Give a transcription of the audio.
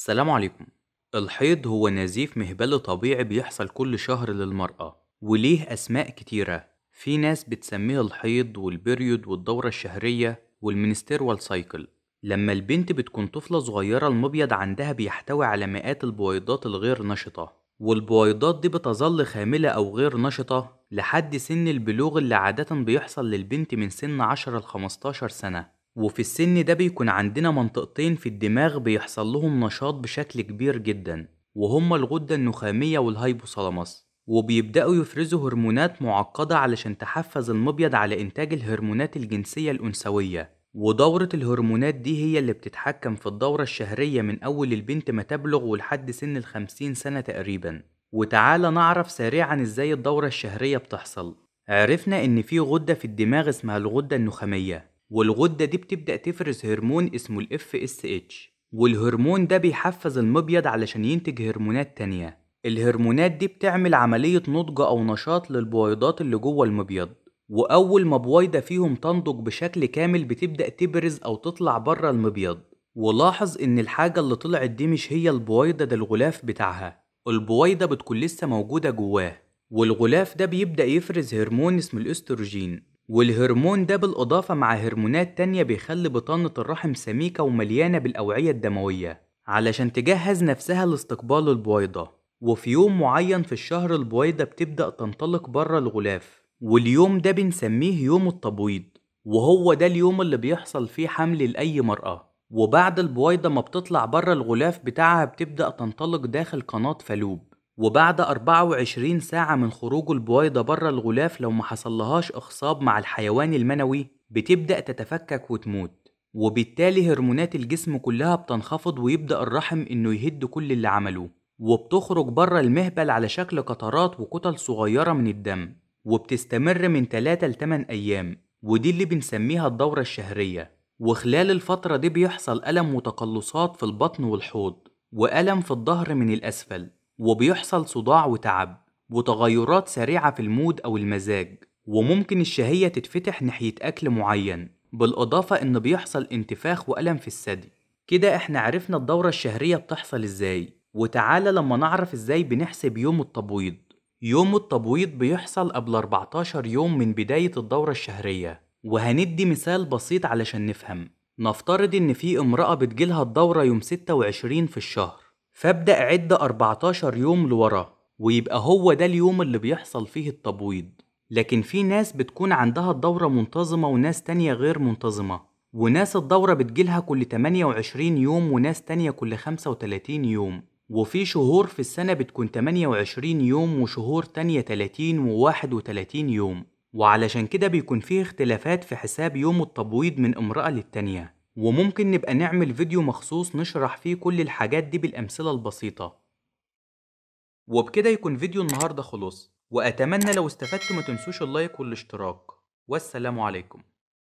السلام عليكم الحيض هو نزيف مهبلي طبيعي بيحصل كل شهر للمرأة وليه أسماء كتيرة في ناس بتسميه الحيض والبريود والدورة الشهرية والمنستيروال سايكل لما البنت بتكون طفلة صغيرة المبيض عندها بيحتوي على مئات البويضات الغير نشطة والبويضات دي بتظل خاملة أو غير نشطة لحد سن البلوغ اللي عادة بيحصل للبنت من سن 10 ل 15 سنة وفي السن ده بيكون عندنا منطقتين في الدماغ بيحصل لهم نشاط بشكل كبير جدا وهما الغدة النخامية والهايبوثالاموس وبيبدأوا يفرزوا هرمونات معقدة علشان تحفز المبيض على إنتاج الهرمونات الجنسية الأنثوية ودورة الهرمونات دي هي اللي بتتحكم في الدورة الشهرية من أول البنت ما تبلغ ولحد سن الخمسين سنة تقريبا وتعالى نعرف سريعا إزاي الدورة الشهرية بتحصل عرفنا إن في غدة في الدماغ اسمها الغدة النخامية والغدة دي بتبدأ تفرز هرمون اسمه ال FSH والهرمون ده بيحفز المبيض علشان ينتج هرمونات تانية الهرمونات دي بتعمل عملية نضج أو نشاط للبويضات اللي جوه المبيض وأول ما بويضة فيهم تنضج بشكل كامل بتبدأ تبرز أو تطلع بره المبيض ولاحظ إن الحاجة اللي طلعت دي مش هي البويضة ده الغلاف بتاعها البويضة بتكون لسه موجودة جواه والغلاف ده بيبدأ يفرز هرمون اسمه الأستروجين والهرمون ده بالإضافة مع هرمونات تانية بيخلي بطانة الرحم سميكة ومليانة بالأوعية الدموية علشان تجهز نفسها لاستقبال البويضة وفي يوم معين في الشهر البويضة بتبدأ تنطلق بره الغلاف واليوم ده بنسميه يوم التبويض وهو ده اليوم اللي بيحصل فيه حمل لأي مرأة وبعد البويضة ما بتطلع بره الغلاف بتاعها بتبدأ تنطلق داخل قناة فالوب وبعد 24 ساعة من خروج البويضة بره الغلاف لو ما حصلهاش إخصاب مع الحيوان المنوي بتبدأ تتفكك وتموت وبالتالي هرمونات الجسم كلها بتنخفض ويبدأ الرحم إنه يهد كل اللي عملوه وبتخرج بره المهبل على شكل قطرات وكتل صغيرة من الدم وبتستمر من 3 ل 8 أيام ودي اللي بنسميها الدورة الشهرية وخلال الفترة دي بيحصل ألم وتقلصات في البطن والحوض وألم في الظهر من الأسفل وبيحصل صداع وتعب وتغيرات سريعة في المود أو المزاج وممكن الشهية تتفتح ناحية أكل معين بالإضافة إن بيحصل انتفاخ وألم في الثدي كده إحنا عرفنا الدورة الشهرية بتحصل إزاي وتعالى لما نعرف إزاي بنحسب يوم التبويض يوم التبويض بيحصل قبل 14 يوم من بداية الدورة الشهرية وهندي مثال بسيط علشان نفهم نفترض إن في امرأة بتجيلها الدورة يوم 26 في الشهر فابدأ عد 14 يوم لورا ويبقى هو ده اليوم اللي بيحصل فيه التبويض لكن في ناس بتكون عندها الدورة منتظمة وناس تانية غير منتظمة وناس الدورة بتجيلها كل 28 يوم وناس تانية كل 35 يوم وفي شهور في السنة بتكون 28 يوم وشهور تانية 30 و31 يوم وعلشان كده بيكون فيه اختلافات في حساب يوم التبويض من امرأة للتانية وممكن نبقى نعمل فيديو مخصوص نشرح فيه كل الحاجات دي بالأمثلة البسيطة وبكده يكون فيديو النهاردة خلص وأتمنى لو استفدتم ما تنسوش اللايك والاشتراك والسلام عليكم